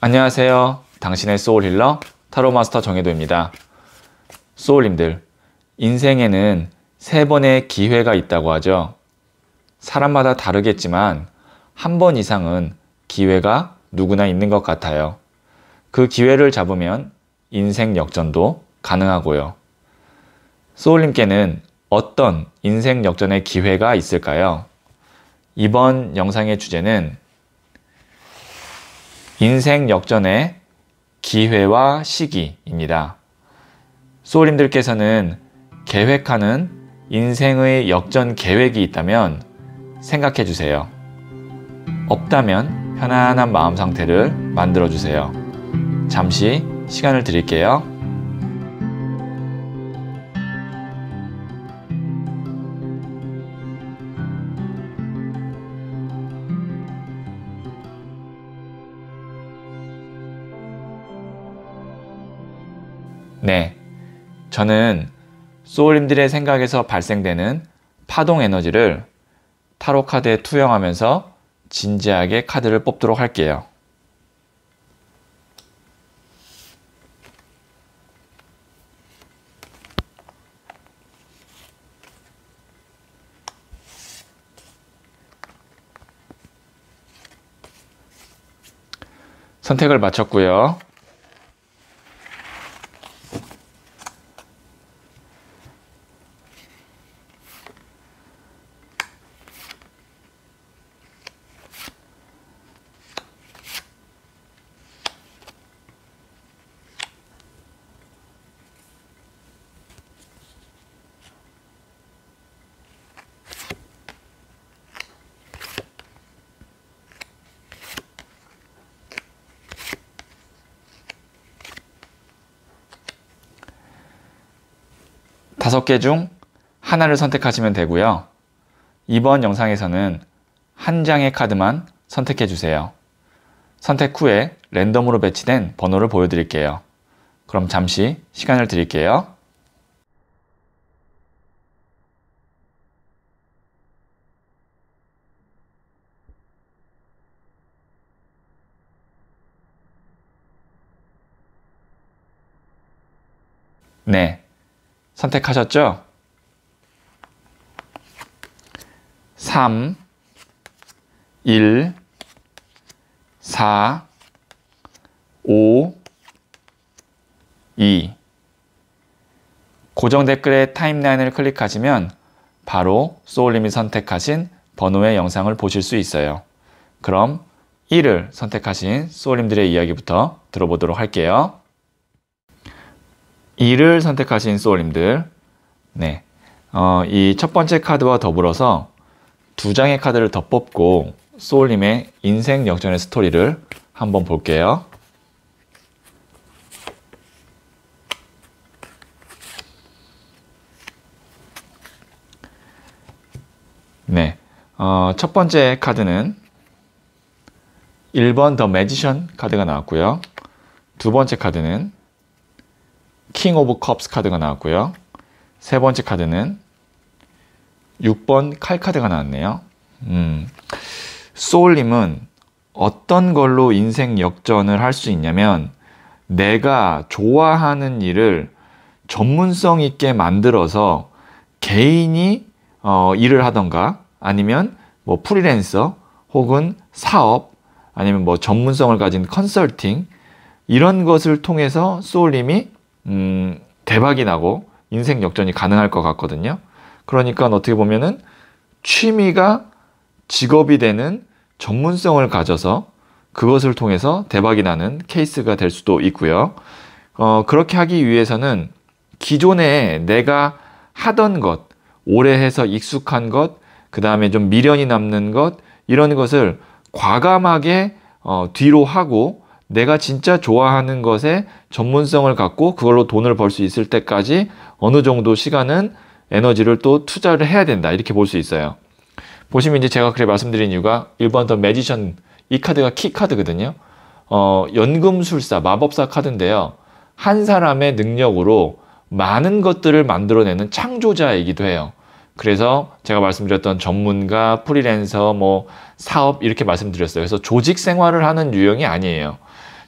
안녕하세요. 당신의 소울 힐러 타로 마스터 정혜도입니다. 소울님들, 인생에는 세 번의 기회가 있다고 하죠. 사람마다 다르겠지만 한 번 이상은 기회가 누구나 있는 것 같아요. 그 기회를 잡으면 인생 역전도 가능하고요. 소울님께는 어떤 인생 역전의 기회가 있을까요? 이번 영상의 주제는 인생 역전의 기회와 시기입니다. 소울님들께서는 계획하는 인생의 역전 계획이 있다면 생각해 주세요. 없다면 편안한 마음 상태를 만들어 주세요. 잠시 시간을 드릴게요. 네, 저는 소울님들의 생각에서 발생되는 파동 에너지를 타로 카드에 투영하면서 진지하게 카드를 뽑도록 할게요. 선택을 마쳤고요. 개중 하나를 선택하시면 되고요. 이번 영상에서는 한 장의 카드만 선택해 주세요. 선택 후에 랜덤으로 배치된 번호를 보여드릴게요. 그럼 잠시 시간을 드릴게요. 네, 선택하셨죠? 3, 1, 4, 5, 2 고정 댓글의 타임라인을 클릭하시면 바로 소울님이 선택하신 번호의 영상을 보실 수 있어요. 그럼 1을 선택하신 소울님들의 이야기부터 들어보도록 할게요. 2를 선택하신 소울님들 네, 어, 이 첫 번째 카드와 더불어서 두 장의 카드를 더 뽑고 소울님의 인생 역전의 스토리를 한번 볼게요. 네, 어, 첫 번째 카드는 1번 더 매지션 카드가 나왔고요. 두 번째 카드는 킹 오브 컵스 카드가 나왔고요. 세 번째 카드는 6번 칼 카드가 나왔네요. 음, 소울님은 어떤 걸로 인생 역전을 할 수 있냐면 내가 좋아하는 일을 전문성 있게 만들어서 개인이 어, 일을 하던가 아니면 뭐 프리랜서 혹은 사업 아니면 뭐 전문성을 가진 컨설팅 이런 것을 통해서 소울님이 음, 대박이 나고 인생 역전이 가능할 것 같거든요. 그러니까 어떻게 보면은 취미가 직업이 되는 전문성을 가져서 그것을 통해서 대박이 나는 케이스가 될 수도 있고요. 어, 그렇게 하기 위해서는 기존에 내가 하던 것, 오래 해서 익숙한 것, 그 다음에 좀 미련이 남는 것, 이런 것을 과감하게 어, 뒤로 하고 내가 진짜 좋아하는 것에 전문성을 갖고 그걸로 돈을 벌 수 있을 때까지 어느 정도 시간은 에너지를 또 투자를 해야 된다. 이렇게 볼 수 있어요. 보시면 이제 제가 그래 말씀드린 이유가 1번 더 매지션 이 카드가 키 카드거든요. 어, 연금술사, 마법사 카드인데요. 한 사람의 능력으로 많은 것들을 만들어내는 창조자이기도 해요. 그래서 제가 말씀드렸던 전문가, 프리랜서, 뭐 사업 이렇게 말씀드렸어요. 그래서 조직 생활을 하는 유형이 아니에요.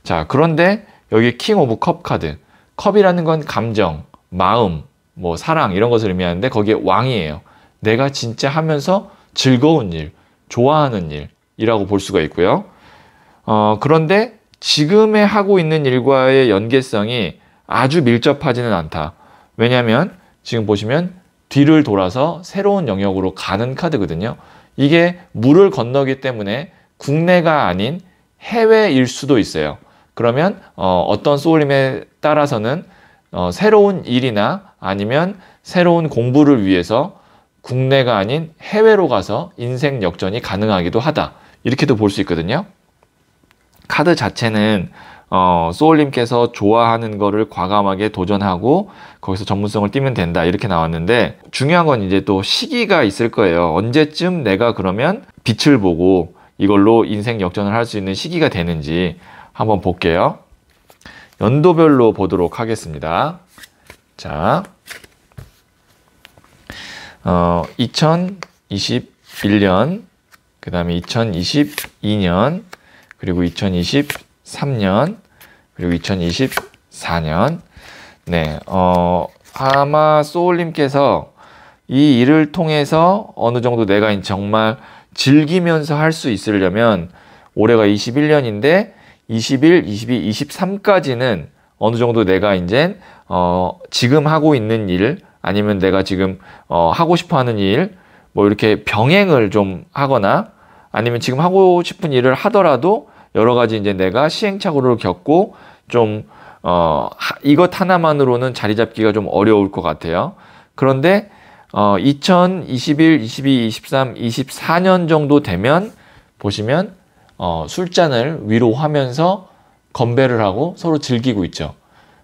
자, 그런데 여기 킹 오브 컵 카드. 컵이라는 건 감정, 마음, 뭐 사랑 이런 것을 의미하는데 거기에 왕이에요. 내가 진짜 하면서 즐거운 일, 좋아하는 일이라고 볼 수가 있고요. 어, 그런데 지금의 하고 있는 일과의 연계성이 아주 밀접하지는 않다. 왜냐하면 지금 보시면 뒤를 돌아서 새로운 영역으로 가는 카드거든요. 이게 물을 건너기 때문에 국내가 아닌 해외일 수도 있어요. 그러면 어, 어떤 울림에 따라서는 어, 새로운 일이나 아니면 새로운 공부를 위해서 국내가 아닌 해외로 가서 인생 역전이 가능하기도 하다. 이렇게도 볼 수 있거든요. 카드 자체는 어, 소울님께서 좋아하는 거를 과감하게 도전하고 거기서 전문성을 띄면 된다 이렇게 나왔는데 중요한 건 이제 또 시기가 있을 거예요. 언제쯤 내가 그러면 빛을 보고 이걸로 인생 역전을 할 수 있는 시기가 되는지 한번 볼게요. 연도별로 보도록 하겠습니다. 자, 어, 2021년, 그 다음에 2022년, 그리고 2023년, 그리고 2024년. 네, 어, 아마 소울님께서 이 일을 통해서 어느 정도 내가 정말 즐기면서 할 수 있으려면 올해가 21년인데 21, 22, 23까지는 어느 정도 내가 이제 어 지금 하고 있는 일 아니면 내가 지금 어 하고 싶어 하는 일 뭐 이렇게 병행을 좀 하거나 아니면 지금 하고 싶은 일을 하더라도 여러 가지 이제 내가 시행착오를 겪고 좀 어, 이것 하나만으로는 자리 잡기가 좀 어려울 것 같아요. 그런데 어, 2021, 22, 23, 24년 정도 되면 보시면 어, 술잔을 위로 하면서 건배를 하고 서로 즐기고 있죠.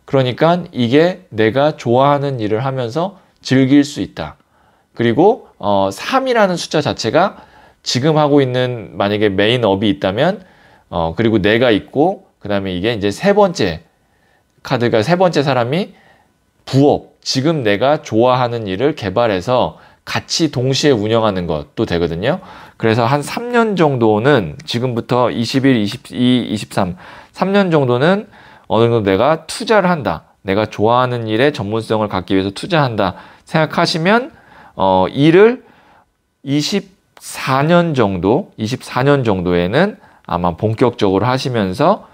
그러니까 이게 내가 좋아하는 일을 하면서 즐길 수 있다. 그리고 어, 3이라는 숫자 자체가 지금 하고 있는 만약에 메인 업이 있다면 어, 그리고 내가 있고 그 다음에 이게 이제 세 번째 카드가 세 번째 사람이 부업 지금 내가 좋아하는 일을 개발해서 같이 동시에 운영하는 것도 되거든요. 그래서 한 3년 정도는 지금부터 21, 22, 23, 3년 정도는 어느 정도 내가 투자를 한다. 내가 좋아하는 일에 전문성을 갖기 위해서 투자한다 생각하시면 어, 일을 24년 정도, 24년 정도에는 아마 본격적으로 하시면서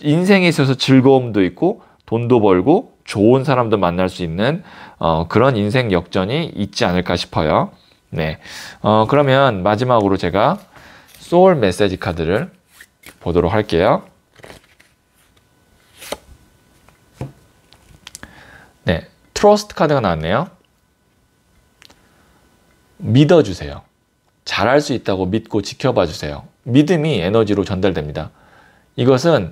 인생에 있어서 즐거움도 있고 돈도 벌고 좋은 사람도 만날 수 있는 어, 그런 인생 역전이 있지 않을까 싶어요. 네. 어, 그러면 마지막으로 제가 소울 메시지 카드를 보도록 할게요. 네. 트러스트 카드가 나왔네요. 믿어주세요. 잘할 수 있다고 믿고 지켜봐 주세요. 믿음이 에너지로 전달됩니다. 이것은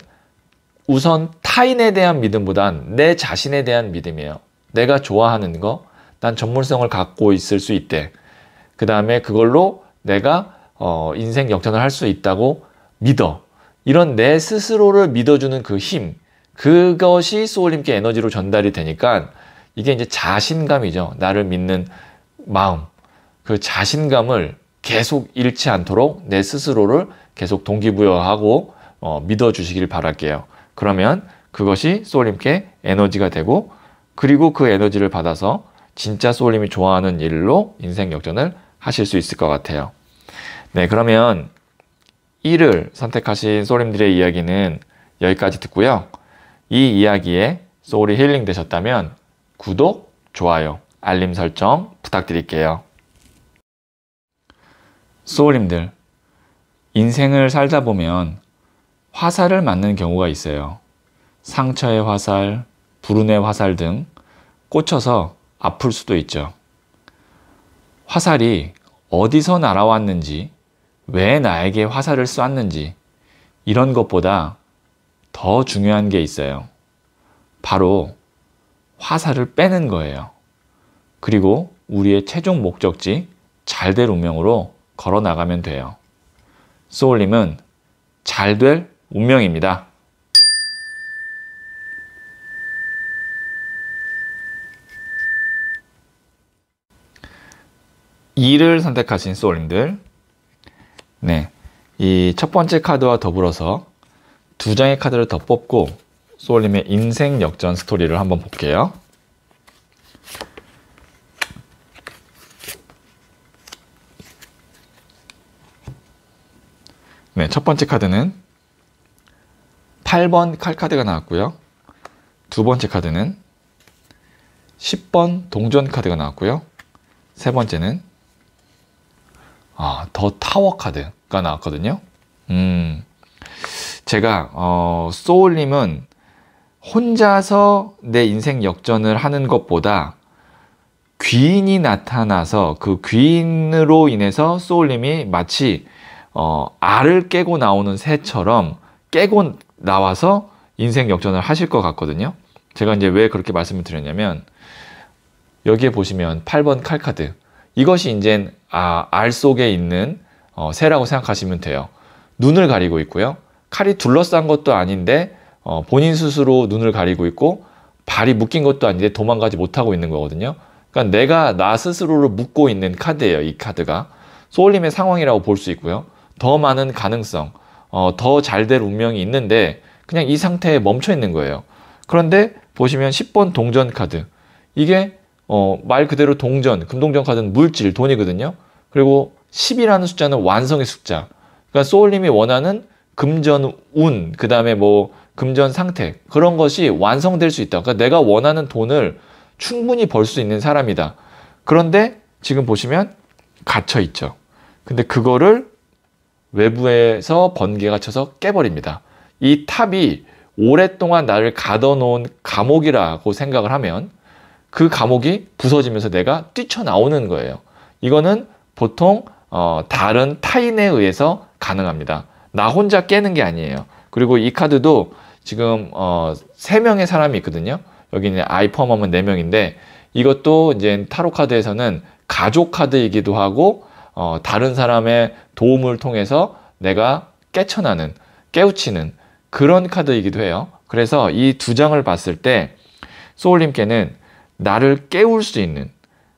우선 타인에 대한 믿음보단 내 자신에 대한 믿음이에요. 내가 좋아하는 거, 난 전문성을 갖고 있을 수 있대. 그 다음에 그걸로 내가 어, 인생 역전을 할 수 있다고 믿어. 이런 내 스스로를 믿어주는 그 힘, 그것이 소울님께 에너지로 전달이 되니까 이게 이제 자신감이죠. 나를 믿는 마음. 그 자신감을 계속 잃지 않도록 내 스스로를 계속 동기부여하고 어, 믿어주시길 바랄게요. 그러면 그것이 소울님께 에너지가 되고 그리고 그 에너지를 받아서 진짜 소울님이 좋아하는 일로 인생 역전을 하실 수 있을 것 같아요. 네, 그러면 1을 선택하신 소울님들의 이야기는 여기까지 듣고요. 이 이야기에 소울이 힐링 되셨다면 구독, 좋아요, 알림 설정 부탁드릴게요. 소울님들, 인생을 살다 보면 화살을 맞는 경우가 있어요. 상처의 화살, 불운의 화살 등 꽂혀서 아플 수도 있죠. 화살이 어디서 날아왔는지, 왜 나에게 화살을 쐈는지, 이런 것보다 더 중요한 게 있어요. 바로 화살을 빼는 거예요. 그리고 우리의 최종 목적지 잘 될 운명으로 걸어 나가면 돼요. 소울님은 잘 될 운명입니다. 2를 선택하신 소울님들 네, 이 첫 번째 카드와 더불어서 두 장의 카드를 더 뽑고 소울님의 인생 역전 스토리를 한번 볼게요. 네, 첫 번째 카드는 8번 칼 카드가 나왔고요. 두 번째 카드는 10번 동전 카드가 나왔고요. 세 번째는 어, 더 타워 카드가 나왔거든요. 음, 제가 어, 소울님은 혼자서 내 인생 역전을 하는 것보다 귀인이 나타나서 그 귀인으로 인해서 소울님이 마치 어, 알을 깨고 나오는 새처럼 깨고 나와서 인생 역전을 하실 것 같거든요. 제가 이제 왜 그렇게 말씀을 드렸냐면 여기에 보시면 8번 칼카드 이것이 이제 아, 알 속에 있는 어, 새라고 생각하시면 돼요. 눈을 가리고 있고요. 칼이 둘러싼 것도 아닌데 어, 본인 스스로 눈을 가리고 있고 발이 묶인 것도 아닌데 도망가지 못하고 있는 거거든요. 그러니까 내가 나 스스로를 묶고 있는 카드예요. 이 카드가 소울님의 상황이라고 볼 수 있고요. 더 많은 가능성, 어, 더 잘 될 운명이 있는데 그냥 이 상태에 멈춰 있는 거예요. 그런데 보시면 10번 동전 카드 이게 어, 말 그대로 동전, 금동전 카드는 물질, 돈이거든요. 그리고 10이라는 숫자는 완성의 숫자. 그러니까 소울님이 원하는 금전 운, 그 다음에 뭐 금전 상태 그런 것이 완성될 수 있다. 그러니까 내가 원하는 돈을 충분히 벌 수 있는 사람이다. 그런데 지금 보시면 갇혀 있죠. 근데 그거를 외부에서 번개가 쳐서 깨버립니다. 이 탑이 오랫동안 나를 가둬놓은 감옥이라고 생각을 하면 그 감옥이 부서지면서 내가 뛰쳐나오는 거예요. 이거는 보통 어, 다른 타인에 의해서 가능합니다. 나 혼자 깨는 게 아니에요. 그리고 이 카드도 지금 어, 3명의 사람이 있거든요. 여기는 아이 포함하면 4명인데 이것도 이제 타로 카드에서는 가족 카드이기도 하고 어, 다른 사람의 도움을 통해서 내가 깨쳐나는 깨우치는 그런 카드이기도 해요. 그래서 이 두 장을 봤을 때 소울님께는 나를 깨울 수 있는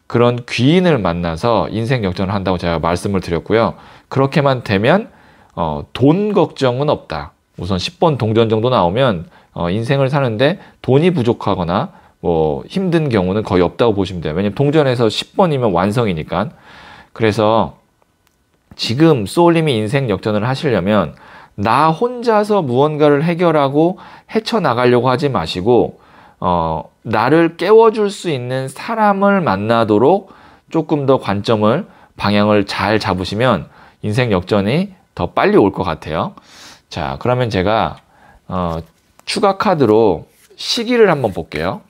그런 귀인을 만나서 인생 역전을 한다고 제가 말씀을 드렸고요. 그렇게만 되면 어, 돈 걱정은 없다. 우선 10번 동전 정도 나오면 어, 인생을 사는데 돈이 부족하거나 뭐 힘든 경우는 거의 없다고 보시면 돼요. 왜냐면 동전에서 10번이면 완성이니까. 그래서 지금 소울님이 인생 역전을 하시려면 나 혼자서 무언가를 해결하고 헤쳐나가려고 하지 마시고 어, 나를 깨워줄 수 있는 사람을 만나도록 조금 더 관점을 방향을 잘 잡으시면 인생 역전이 더 빨리 올 것 같아요. 자, 그러면 제가 어, 추가 카드로 시기를 한번 볼게요.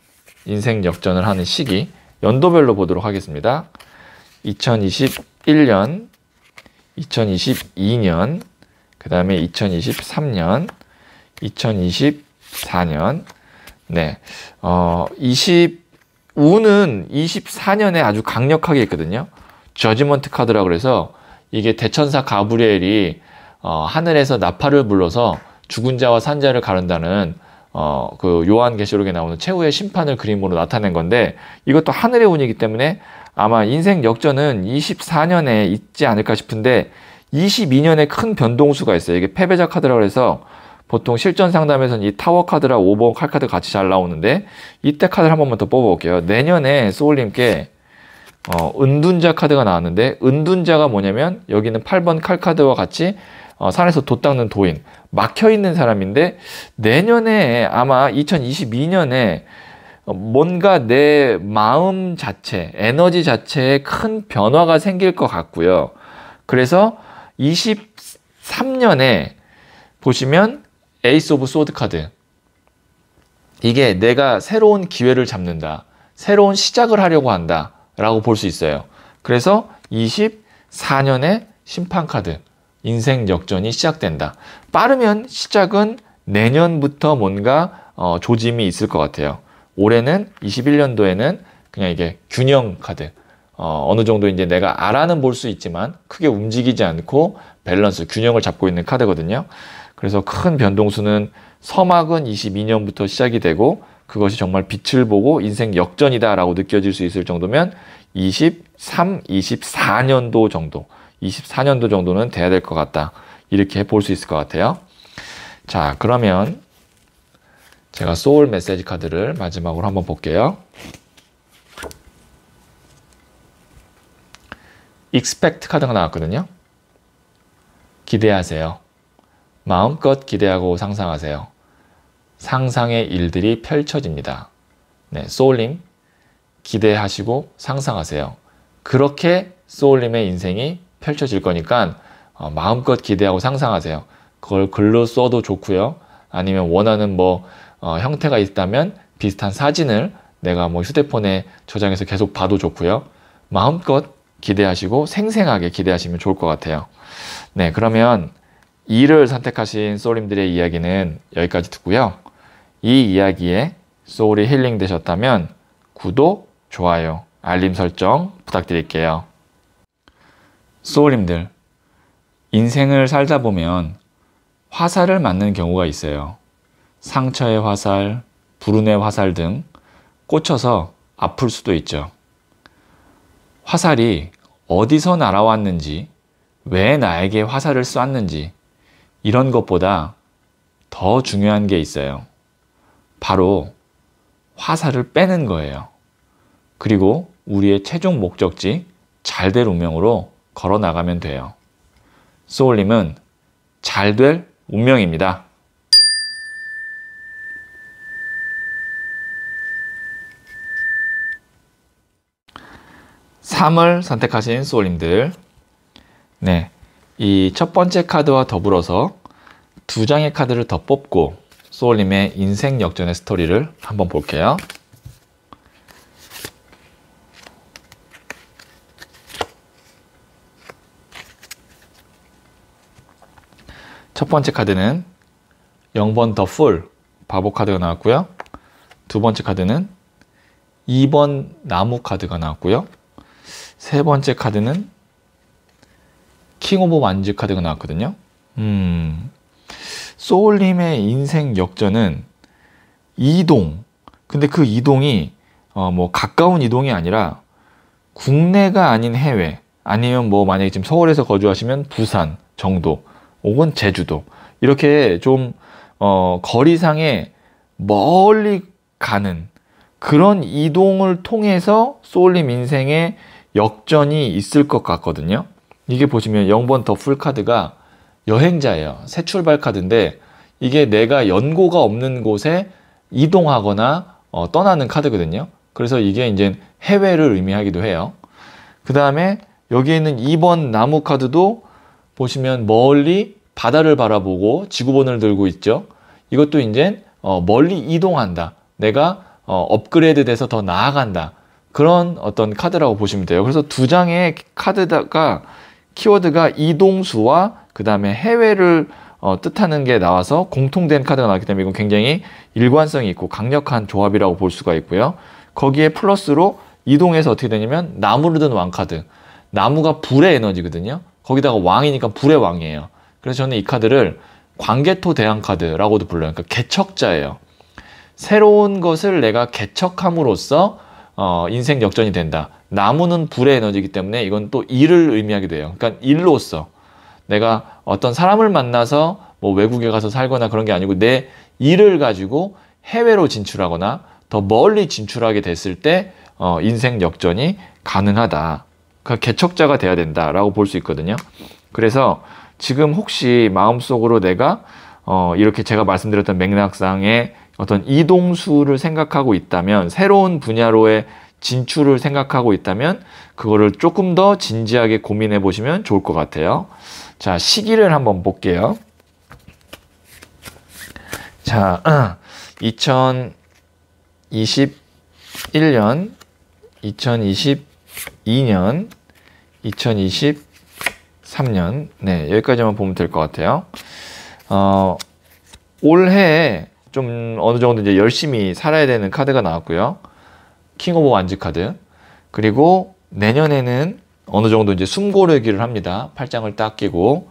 인생 역전을 하는 시기 연도별로 보도록 하겠습니다. 2021년, 2022년, 그 다음에 2023년, 2024년, 네. 어, 20는 24년에 아주 강력하게 있거든요. 저지먼트 카드라 그래서 이게 대천사 가브리엘이 어, 하늘에서 나팔을 불러서 죽은 자와 산자를 가른다는 어, 그 요한계시록에 나오는 최후의 심판을 그림으로 나타낸 건데 이것도 하늘의 운이기 때문에 아마 인생 역전은 24년에 있지 않을까 싶은데 22년에 큰 변동수가 있어요. 이게 패배자 카드라고 해서 보통 실전 상담에서는 이 타워 카드랑 5번 칼 카드 같이 잘 나오는데 이때 카드를 한 번만 더 뽑아볼게요. 내년에 소울님께 어, 은둔자 카드가 나왔는데 은둔자가 뭐냐면 여기는 8번 칼 카드와 같이 어, 산에서 돛 닦는 도인 막혀 있는 사람인데 내년에 아마 2022년에 어, 뭔가 내 마음 자체, 에너지 자체에 큰 변화가 생길 것 같고요. 그래서 23년에 보시면 에이스 오브 소드 카드 이게 내가 새로운 기회를 잡는다 새로운 시작을 하려고 한다 라고 볼 수 있어요 그래서 24년의 심판 카드 인생 역전이 시작된다 빠르면 시작은 내년부터 뭔가 어, 조짐이 있을 것 같아요 올해는 21년도에는 그냥 이게 균형 카드 어, 어느 정도 이제 내가 알아는 볼 수 있지만 크게 움직이지 않고 밸런스 균형을 잡고 있는 카드거든요 그래서 큰 변동수는 서막은 22년부터 시작이 되고 그것이 정말 빛을 보고 인생 역전이다라고 느껴질 수 있을 정도면 23, 24년도 정도, 24년도 정도는 돼야 될 것 같다. 이렇게 볼 수 있을 것 같아요. 자, 그러면 제가 소울 메시지 카드를 마지막으로 한번 볼게요. 익스펙트 카드가 나왔거든요. 기대하세요. 마음껏 기대하고 상상하세요. 상상의 일들이 펼쳐집니다. 네, 소울님, 기대하시고 상상하세요. 그렇게 소울님의 인생이 펼쳐질 거니까 어, 마음껏 기대하고 상상하세요. 그걸 글로 써도 좋고요. 아니면 원하는 뭐 어, 형태가 있다면 비슷한 사진을 내가 뭐 휴대폰에 저장해서 계속 봐도 좋고요. 마음껏 기대하시고 생생하게 기대하시면 좋을 것 같아요. 네, 그러면 2를 선택하신 소울님들의 이야기는 여기까지 듣고요. 이 이야기에 소울이 힐링 되셨다면 구독, 좋아요, 알림 설정 부탁드릴게요. 소울님들, 인생을 살다 보면 화살을 맞는 경우가 있어요. 상처의 화살, 불운의 화살 등 꽂혀서 아플 수도 있죠. 화살이 어디서 날아왔는지, 왜 나에게 화살을 쐈는지 이런 것보다 더 중요한 게 있어요. 바로 화살을 빼는 거예요. 그리고 우리의 최종 목적지 잘 될 운명으로 걸어 나가면 돼요. 소울님은 잘 될 운명입니다. 3을 선택하신 소울님들. 네. 이첫 번째 카드와 더불어서 두 장의 카드를 더 뽑고 소울님의 인생 역전의 스토리를 한번 볼게요. 첫 번째 카드는 0번 더풀 바보 카드가 나왔고요. 두 번째 카드는 2번 나무 카드가 나왔고요. 세 번째 카드는 킹 오브 완즈 카드가 나왔거든요. 음, 소울님의 인생 역전은 이동. 근데 그 이동이 어, 뭐 가까운 이동이 아니라 국내가 아닌 해외 아니면 뭐 만약에 지금 서울에서 거주하시면 부산 정도 혹은 제주도 이렇게 좀 어, 거리상에 멀리 가는 그런 이동을 통해서 소울님 인생에 역전이 있을 것 같거든요. 이게 보시면 0번 더 풀 카드가 여행자예요. 새 출발 카드인데 이게 내가 연고가 없는 곳에 이동하거나 어, 떠나는 카드거든요. 그래서 이게 이제 해외를 의미하기도 해요. 그 다음에 여기에 있는 2번 나무 카드도 보시면 멀리 바다를 바라보고 지구본을 들고 있죠. 이것도 이제 어, 멀리 이동한다. 내가 어, 업그레이드 돼서 더 나아간다. 그런 어떤 카드라고 보시면 돼요. 그래서 두 장의 카드가 키워드가 이동수와 그 다음에 해외를 어, 뜻하는 게 나와서 공통된 카드가 나왔기 때문에 이건 굉장히 일관성이 있고 강력한 조합이라고 볼 수가 있고요. 거기에 플러스로 이동해서 어떻게 되냐면 나무를 든 왕카드. 나무가 불의 에너지거든요. 거기다가 왕이니까 불의 왕이에요. 그래서 저는 이 카드를 광개토 대왕 카드라고도 불러요. 그러니까 개척자예요. 새로운 것을 내가 개척함으로써 어, 인생 역전이 된다. 나무는 불의 에너지이기 때문에 이건 또 일을 의미하게 돼요. 그러니까 일로서 내가 어떤 사람을 만나서 뭐 외국에 가서 살거나 그런 게 아니고 내 일을 가지고 해외로 진출하거나 더 멀리 진출하게 됐을 때 어, 인생 역전이 가능하다. 그러니까 개척자가 돼야 된다라고 볼 수 있거든요. 그래서 지금 혹시 마음속으로 내가 어, 이렇게 제가 말씀드렸던 맥락상의 어떤 이동수를 생각하고 있다면 새로운 분야로의 진출을 생각하고 있다면 그거를 조금 더 진지하게 고민해 보시면 좋을 것 같아요. 자, 시기를 한번 볼게요. 자, 2021년, 2022년, 2023년, 네, 여기까지만 보면 될 것 같아요. 어, 올해 좀 어느 정도 이제 열심히 살아야 되는 카드가 나왔고요. 킹 오브 완즈 카드. 그리고 내년에는 어느 정도 이제 숨고르기를 합니다. 팔짱을 딱 끼고.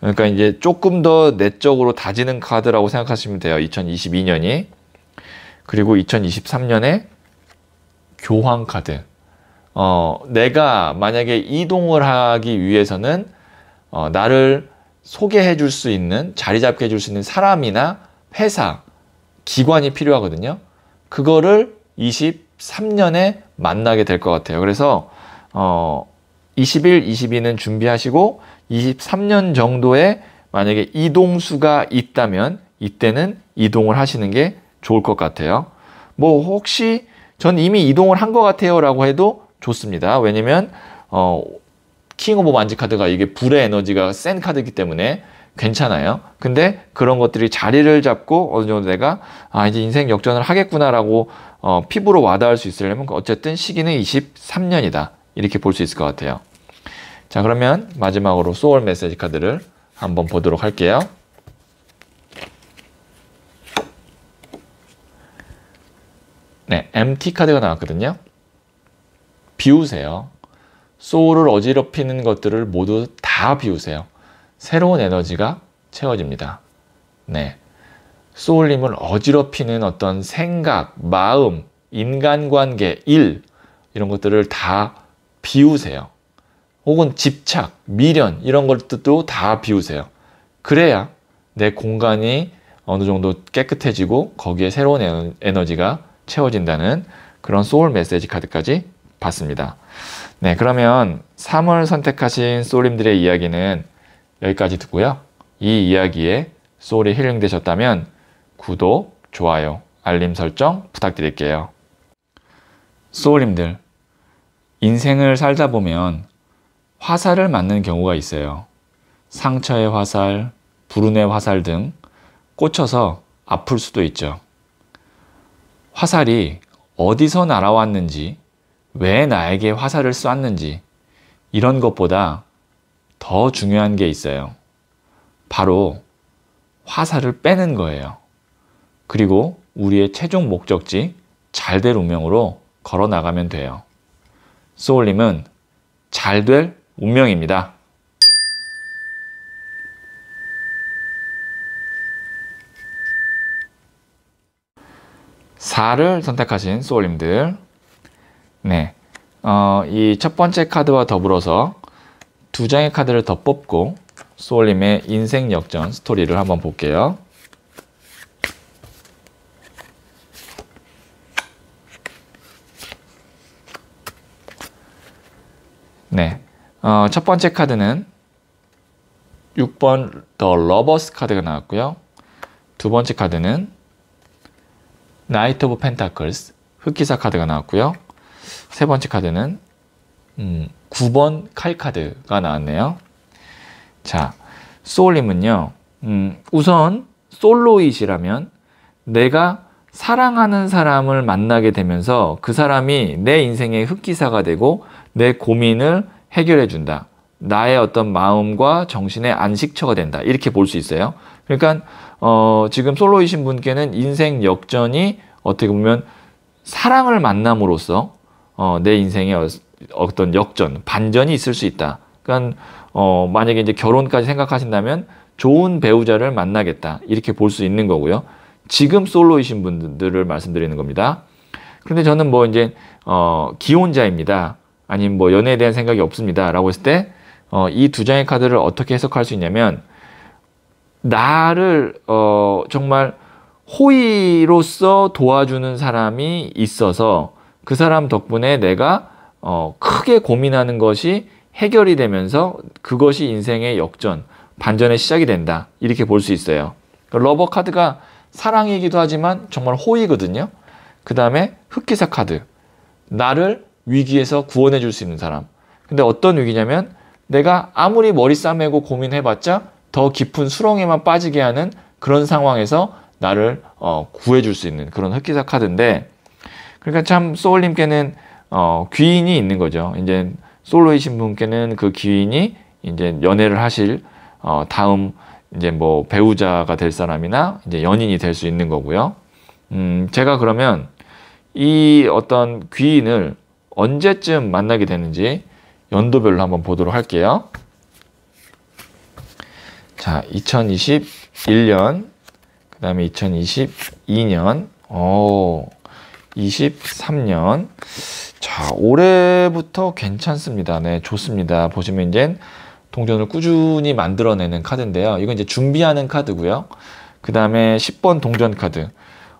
그러니까 이제 조금 더 내적으로 다지는 카드라고 생각하시면 돼요. 2022년이. 그리고 2023년에 교황 카드. 어, 내가 만약에 이동을 하기 위해서는 어, 나를 소개해 줄 수 있는, 자리 잡게 해 줄 수 있는 사람이나 회사, 기관이 필요하거든요. 그거를 23년에 만나게 될 것 같아요. 그래서 어 21, 22는 준비하시고 23년 정도에 만약에 이동수가 있다면 이때는 이동을 하시는 게 좋을 것 같아요. 뭐 혹시 전 이미 이동을 한 것 같아요 라고 해도 좋습니다. 왜냐면 어, 킹 오브 만지 카드가 이게 불의 에너지가 센 카드이기 때문에 괜찮아요. 근데 그런 것들이 자리를 잡고 어느 정도 내가 아 이제 인생 역전을 하겠구나라고 어, 피부로 와닿을 수 있으려면 어쨌든 시기는 23년이다 이렇게 볼 수 있을 것 같아요. 자 그러면 마지막으로 소울 메시지 카드를 한번 보도록 할게요. 네, MT 카드가 나왔거든요. 비우세요. 소울을 어지럽히는 것들을 모두 다 비우세요. 새로운 에너지가 채워집니다. 네. 소울님을 어지럽히는 어떤 생각, 마음, 인간관계, 일, 이런 것들을 다 비우세요. 혹은 집착, 미련, 이런 것들도 다 비우세요. 그래야 내 공간이 어느 정도 깨끗해지고 거기에 새로운 에너지가 채워진다는 그런 소울 메시지 카드까지 봤습니다. 네, 그러면 3월 선택하신 소울님들의 이야기는 여기까지 듣고요. 이 이야기에 소울이 힐링되셨다면 구독, 좋아요, 알림 설정 부탁드릴게요. 소울님들, 인생을 살다 보면 화살을 맞는 경우가 있어요. 상처의 화살, 불운의 화살 등 꽂혀서 아플 수도 있죠. 화살이 어디서 날아왔는지, 왜 나에게 화살을 쐈는지, 이런 것보다 더 중요한 게 있어요. 바로 화살을 빼는 거예요. 그리고 우리의 최종 목적지 잘 될 운명으로 걸어 나가면 돼요. 소울님은 잘 될 운명입니다. 4를 선택하신 소울님들. 네. 어, 이 첫 번째 카드와 더불어서 두 장의 카드를 더 뽑고 소울님의 인생 역전 스토리를 한번 볼게요. 네, 어, 첫 번째 카드는 6번 더 러버스 카드가 나왔고요. 두 번째 카드는 나이트 오브 펜타클스 흑기사 카드가 나왔고요. 세 번째 카드는 음, 9번 칼카드가 나왔네요. 자, 소울님은요. 음, 우선 솔로이라면 내가 사랑하는 사람을 만나게 되면서 그 사람이 내 인생의 흑기사가 되고 내 고민을 해결해 준다. 나의 어떤 마음과 정신의 안식처가 된다. 이렇게 볼 수 있어요. 그러니까 어, 지금 솔로이신 분께는 인생 역전이 어떻게 보면 사랑을 만남으로써 어, 내 인생의 어, 어떤 역전, 반전이 있을 수 있다. 그러니까 어, 만약에 이제 결혼까지 생각하신다면 좋은 배우자를 만나겠다. 이렇게 볼 수 있는 거고요. 지금 솔로이신 분들을 말씀드리는 겁니다. 그런데 저는 뭐 이제 어, 기혼자입니다. 아니면 뭐 연애에 대한 생각이 없습니다. 라고 했을 때, 어, 이 두 장의 카드를 어떻게 해석할 수 있냐면, 나를, 어, 정말 호의로서 도와주는 사람이 있어서 그 사람 덕분에 내가 어, 크게 고민하는 것이 해결이 되면서 그것이 인생의 역전, 반전의 시작이 된다. 이렇게 볼 수 있어요. 그러니까 러버 카드가 사랑이기도 하지만 정말 호의거든요. 그 다음에 흑기사 카드. 나를 위기에서 구원해 줄 수 있는 사람. 근데 어떤 위기냐면 내가 아무리 머리 싸매고 고민해봤자 더 깊은 수렁에만 빠지게 하는 그런 상황에서 나를 어, 구해 줄 수 있는 그런 흑기사 카드인데 그러니까 참 소울님께는 어, 귀인이 있는 거죠. 이제 솔로이신 분께는 그 귀인이 이제 연애를 하실 어, 다음 이제 뭐 배우자가 될 사람이나 이제 연인이 될 수 있는 거고요. 음, 제가 그러면 이 어떤 귀인을 언제쯤 만나게 되는지 연도별로 한번 보도록 할게요. 자, 2021년, 그 다음에 2022년, 오, 23년. 자, 올해부터 괜찮습니다. 네, 좋습니다. 보시면 이제 동전을 꾸준히 만들어내는 카드인데요. 이건 이제 준비하는 카드고요. 그 다음에 10번 동전 카드.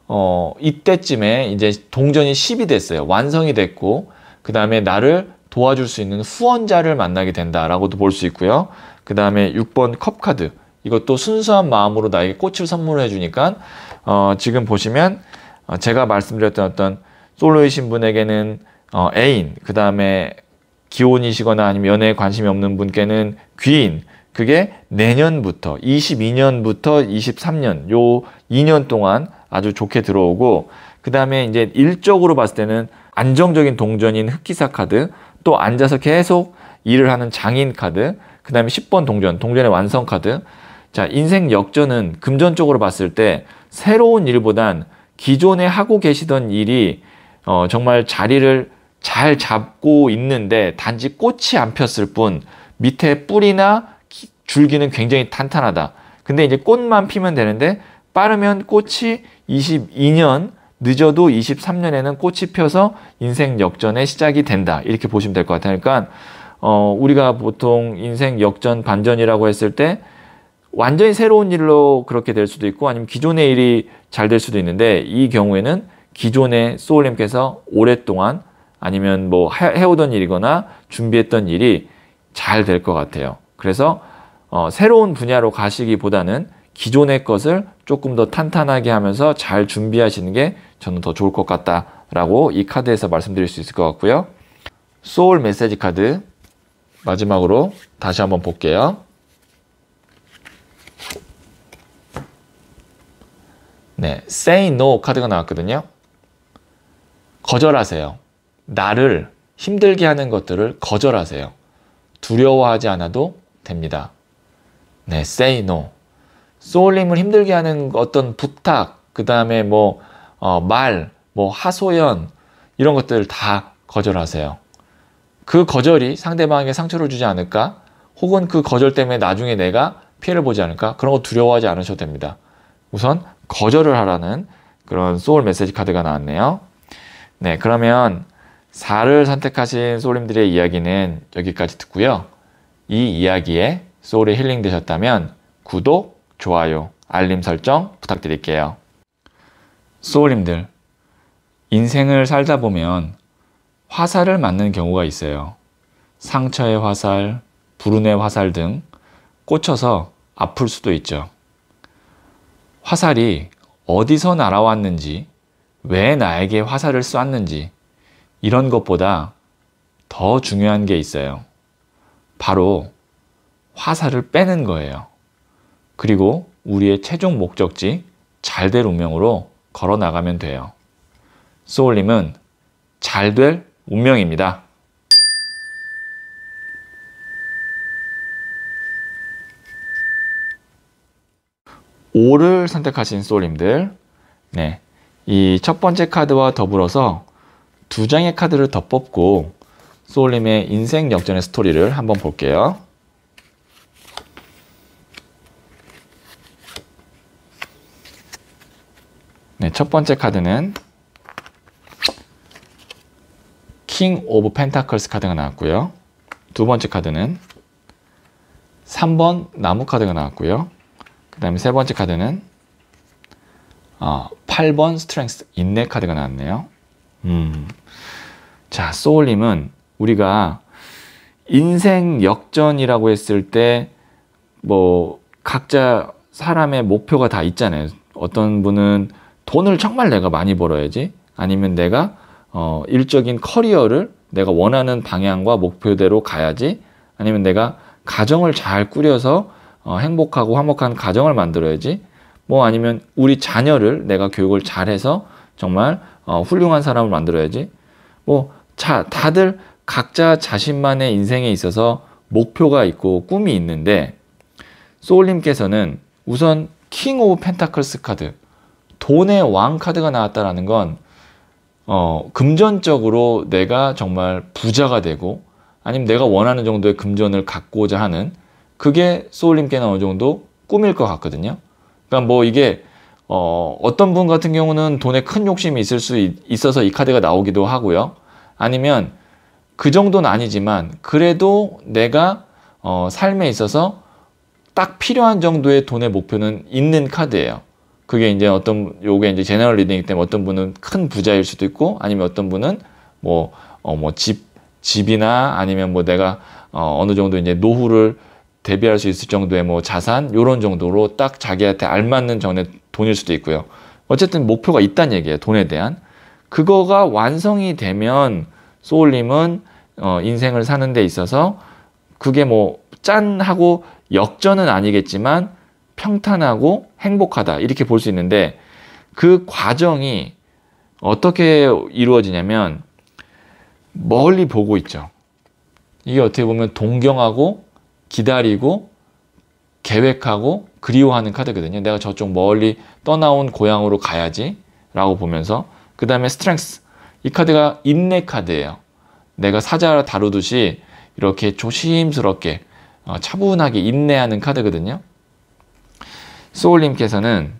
어, 이때쯤에 이제 동전이 10이 됐어요. 완성이 됐고, 그 다음에 나를 도와줄 수 있는 후원자를 만나게 된다라고도 볼 수 있고요. 그 다음에 6번 컵 카드. 이것도 순수한 마음으로 나에게 꽃을 선물해 주니까, 어, 지금 보시면 어, 제가 말씀드렸던 어떤 솔로이신 분에게는 어, 애인, 그 다음에 기혼이시거나 아니면 연애에 관심이 없는 분께는 귀인, 그게 내년부터 22년부터 23년 요 2년 동안 아주 좋게 들어오고 그 다음에 이제 일적으로 봤을 때는 안정적인 동전인 흑기사 카드 또 앉아서 계속 일을 하는 장인 카드 그 다음에 10번 동전 동전의 완성 카드 자 인생 역전은 금전적으로 봤을 때 새로운 일보단 기존에 하고 계시던 일이 어, 정말 자리를 잘 잡고 있는데 단지 꽃이 안 폈을 뿐 밑에 뿌리나 줄기는 굉장히 탄탄하다. 근데 이제 꽃만 피면 되는데 빠르면 꽃이 22년, 늦어도 23년에는 꽃이 펴서 인생 역전의 시작이 된다. 이렇게 보시면 될 것 같아요. 그러니까 어, 우리가 보통 인생 역전 반전이라고 했을 때 완전히 새로운 일로 그렇게 될 수도 있고 아니면 기존의 일이 잘 될 수도 있는데 이 경우에는 기존의 소울님께서 오랫동안 아니면 뭐 해오던 일이거나 준비했던 일이 잘 될 것 같아요. 그래서 어, 새로운 분야로 가시기보다는 기존의 것을 조금 더 탄탄하게 하면서 잘 준비하시는 게 저는 더 좋을 것 같다라고 이 카드에서 말씀드릴 수 있을 것 같고요. 소울 메시지 카드 마지막으로 다시 한번 볼게요. 네, say no 카드가 나왔거든요. 거절하세요. 나를 힘들게 하는 것들을 거절하세요. 두려워하지 않아도 됩니다. 네, say no. 소울님을 힘들게 하는 어떤 부탁, 그 다음에 뭐, 어, 말, 뭐, 하소연, 이런 것들을 다 거절하세요. 그 거절이 상대방에게 상처를 주지 않을까? 혹은 그 거절 때문에 나중에 내가 피해를 보지 않을까? 그런 거 두려워하지 않으셔도 됩니다. 우선 거절을 하라는 그런 소울 메시지 카드가 나왔네요. 네, 그러면 4를 선택하신 소울님들의 이야기는 여기까지 듣고요. 이 이야기에 소울이 힐링 되셨다면 구독, 좋아요, 알림 설정 부탁드릴게요. 소울님들, 인생을 살다 보면 화살을 맞는 경우가 있어요. 상처의 화살, 불운의 화살 등 꽂혀서 아플 수도 있죠. 화살이 어디서 날아왔는지, 왜 나에게 화살을 쐈는지, 이런 것보다 더 중요한 게 있어요. 바로 화살을 빼는 거예요. 그리고 우리의 최종 목적지 잘 될 운명으로 걸어 나가면 돼요. 소울님은 잘 될 운명입니다. 5를 선택하신 솔님들 네, 이 첫 번째 카드와 더불어서 두 장의 카드를 더 뽑고 소울님의 인생 역전의 스토리를 한번 볼게요. 네, 첫 번째 카드는 킹 오브 펜타클스 카드가 나왔고요. 두 번째 카드는 3번 나무 카드가 나왔고요. 그 다음에 세 번째 카드는 어, 8번 스트렝스 인내 카드가 나왔네요. 음. 자, 소울님은 우리가 인생 역전이라고 했을 때 뭐 각자 사람의 목표가 다 있잖아요. 어떤 분은 돈을 정말 내가 많이 벌어야지 아니면 내가 어, 일적인 커리어를 내가 원하는 방향과 목표대로 가야지 아니면 내가 가정을 잘 꾸려서 어, 행복하고 화목한 가정을 만들어야지 뭐 아니면 우리 자녀를 내가 교육을 잘해서 정말 어, 훌륭한 사람을 만들어야지 뭐 자, 다들 각자 자신만의 인생에 있어서 목표가 있고 꿈이 있는데 소울님께서는 우선 킹 오브 펜타클스 카드 돈의 왕 카드가 나왔다라는 건 어, 금전적으로 내가 정말 부자가 되고 아니면 내가 원하는 정도의 금전을 갖고자 하는 그게 소울님께는 어느 정도 꿈일 것 같거든요. 그러니까 뭐 이게 어, 어떤 분 같은 경우는 돈에 큰 욕심이 있을 수 있, 어서이 카드가 나오기도 하고요. 아니면 그 정도는 아니지만 그래도 내가 어, 삶에 있어서 딱 필요한 정도의 돈의 목표는 있는 카드예요. 그게 이제 어떤 요게 이제 제너럴 리딩이기 때문에 어떤 분은 큰 부자일 수도 있고 아니면 어떤 분은 뭐어뭐집 집이나 아니면 뭐 내가 어 어느 정도 이제 노후를 대비할 수 있을 정도의 뭐 자산 요런 정도로 딱 자기한테 알맞는 전에 돈일 수도 있고요. 어쨌든 목표가 있다는 얘기예요. 돈에 대한. 그거가 완성이 되면 소울님은 어, 인생을 사는 데 있어서 그게 뭐 짠하고 역전은 아니겠지만 평탄하고 행복하다 이렇게 볼 수 있는데 그 과정이 어떻게 이루어지냐면 멀리 보고 있죠. 이게 어떻게 보면 동경하고 기다리고 계획하고 그리워하는 카드거든요. 내가 저쪽 멀리 떠나온 고향으로 가야지 라고 보면서 그 다음에 스트렝스 이 카드가 인내 카드예요. 내가 사자 다루듯이 이렇게 조심스럽게 어, 차분하게 인내하는 카드거든요. 소울님께서는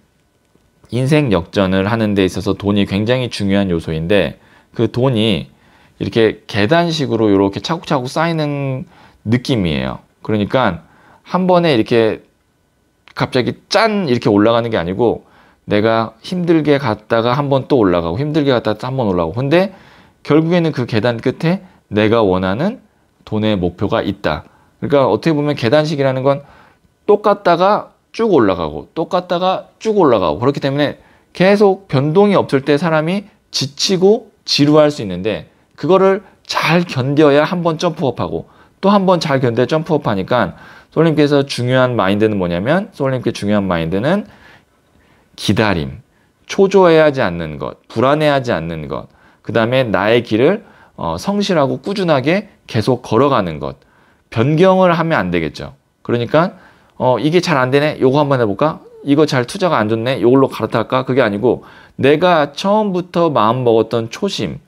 인생 역전을 하는 데 있어서 돈이 굉장히 중요한 요소인데 그 돈이 이렇게 계단식으로 이렇게 차곡차곡 쌓이는 느낌이에요. 그러니까 한 번에 이렇게 갑자기 짠 이렇게 올라가는 게 아니고 내가 힘들게 갔다가 한 번 또 올라가고 힘들게 갔다가 한 번 올라가고 근데 결국에는 그 계단 끝에 내가 원하는 돈의 목표가 있다. 그러니까 어떻게 보면 계단식이라는 건 똑같다가 쭉 올라가고 똑같다가 쭉 올라가고 그렇기 때문에 계속 변동이 없을 때 사람이 지치고 지루할 수 있는데 그거를 잘 견뎌야 한 번 점프업하고 또한번잘 견뎌 점프업 하니까 솔님께서 중요한 마인드는 뭐냐면 솔님께 중요한 마인드는 기다림, 초조해하지 않는 것, 불안해하지 않는 것, 그 다음에 나의 길을 어, 성실하고 꾸준하게 계속 걸어가는 것. 변경을 하면 안 되겠죠. 그러니까 어, 이게 잘 안 되네. 요거 한번 해볼까? 이거 잘 투자가 안 좋네. 요걸로 갈아탈까? 그게 아니고 내가 처음부터 마음 먹었던 초심,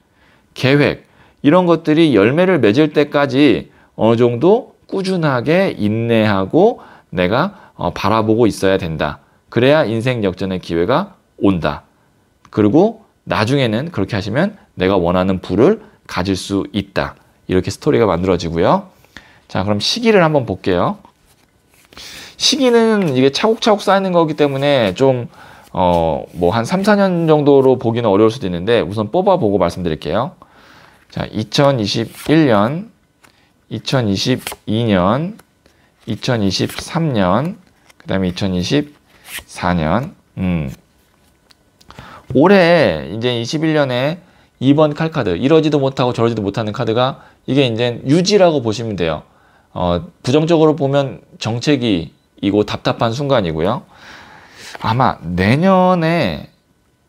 계획 이런 것들이 열매를 맺을 때까지 어느 정도 꾸준하게 인내하고 내가 어, 바라보고 있어야 된다. 그래야 인생 역전의 기회가 온다. 그리고 나중에는 그렇게 하시면 내가 원하는 부를 가질 수 있다. 이렇게 스토리가 만들어지고요. 자, 그럼 시기를 한번 볼게요. 시기는 이게 차곡차곡 쌓이는 거기 때문에 좀, 어, 뭐 한 3, 4년 정도로 보기는 어려울 수도 있는데 우선 뽑아보고 말씀드릴게요. 자, 2021년 2022년, 2023년, 그 다음에 2024년. 음. 올해 이제 21년에 2번 칼카드, 이러지도 못하고 저러지도 못하는 카드가 이게 이제 유지라고 보시면 돼요. 어, 부정적으로 보면 정책기이고 답답한 순간이고요. 아마 내년에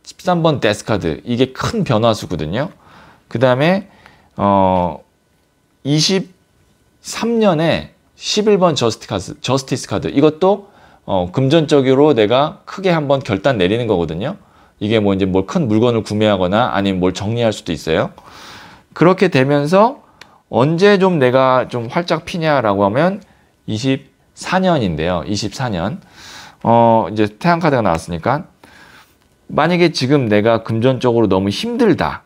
13번 데스카드 이게 큰 변화수거든요. 그 다음에 어, 3년에 11번 저스티 카드, 저스티스 카드 이것도 어, 금전적으로 내가 크게 한번 결단 내리는 거거든요. 이게 뭐 이제 뭘 큰 물건을 구매하거나 아니면 뭘 정리할 수도 있어요. 그렇게 되면서 언제 좀 내가 좀 활짝 피냐라고 하면 24년인데요. 24년. 어, 이제 태양카드가 나왔으니까 만약에 지금 내가 금전적으로 너무 힘들다.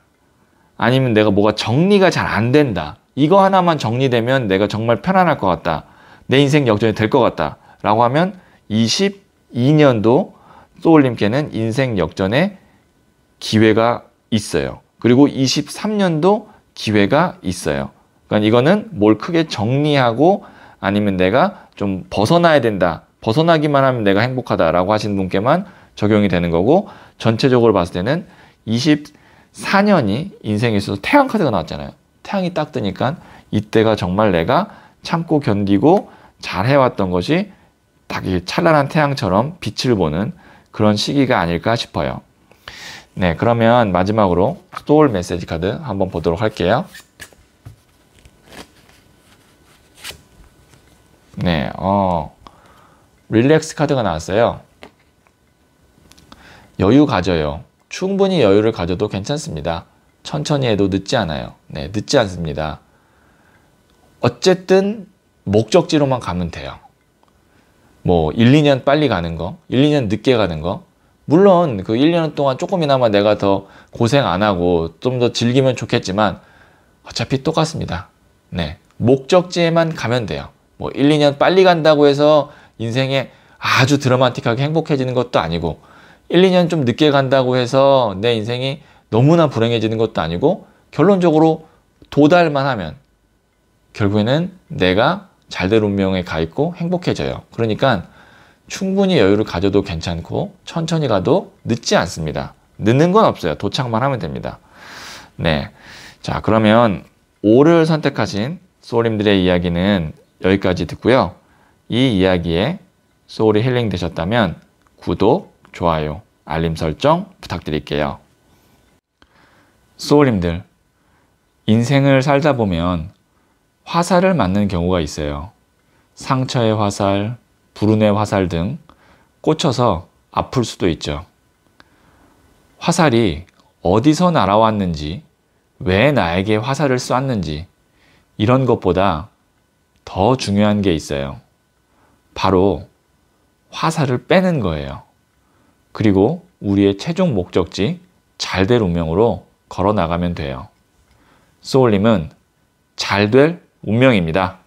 아니면 내가 뭐가 정리가 잘 안 된다. 이거 하나만 정리되면 내가 정말 편안할 것 같다. 내 인생 역전이 될 것 같다. 라고 하면 22년도 쏘울님께는 인생 역전의 기회가 있어요. 그리고 23년도 기회가 있어요. 그러니까 이거는 뭘 크게 정리하고 아니면 내가 좀 벗어나야 된다. 벗어나기만 하면 내가 행복하다라고 하신 분께만 적용이 되는 거고 전체적으로 봤을 때는 24년이 인생에 있어서 태양 카드가 나왔잖아요. 태양이 딱 뜨니까 이때가 정말 내가 참고 견디고 잘 해왔던 것이 딱이 찬란한 태양처럼 빛을 보는 그런 시기가 아닐까 싶어요. 네, 그러면 마지막으로 소울 메시지 카드 한번 보도록 할게요. 네, 어, 릴렉스 카드가 나왔어요. 여유 가져요. 충분히 여유를 가져도 괜찮습니다. 천천히 해도 늦지 않아요. 네, 늦지 않습니다. 어쨌든 목적지로만 가면 돼요. 뭐 1, 2년 빨리 가는 거, 1, 2년 늦게 가는 거. 물론 그 1, 년 동안 조금이나마 내가 더 고생 안 하고 좀 더 즐기면 좋겠지만 어차피 똑같습니다. 네. 목적지에만 가면 돼요. 뭐 1, 2년 빨리 간다고 해서 인생에 아주 드라마틱하게 행복해지는 것도 아니고 1, 2년 좀 늦게 간다고 해서 내 인생이 너무나 불행해지는 것도 아니고 결론적으로 도달만 하면 결국에는 내가 잘 될 운명에 가 있고 행복해져요. 그러니까 충분히 여유를 가져도 괜찮고 천천히 가도 늦지 않습니다. 늦는 건 없어요. 도착만 하면 됩니다. 네. 자, 그러면 5를 선택하신 소울님들의 이야기는 여기까지 듣고요. 이 이야기에 소울이 힐링 되셨다면 구독, 좋아요, 알림 설정 부탁드릴게요. 소울님들, 인생을 살다 보면 화살을 맞는 경우가 있어요. 상처의 화살, 불운의 화살 등 꽂혀서 아플 수도 있죠. 화살이 어디서 날아왔는지, 왜 나에게 화살을 쐈는지, 이런 것보다 더 중요한 게 있어요. 바로 화살을 빼는 거예요. 그리고 우리의 최종 목적지, 잘될 운명으로 걸어 나가면 돼요. 소울님은 잘 될 운명입니다.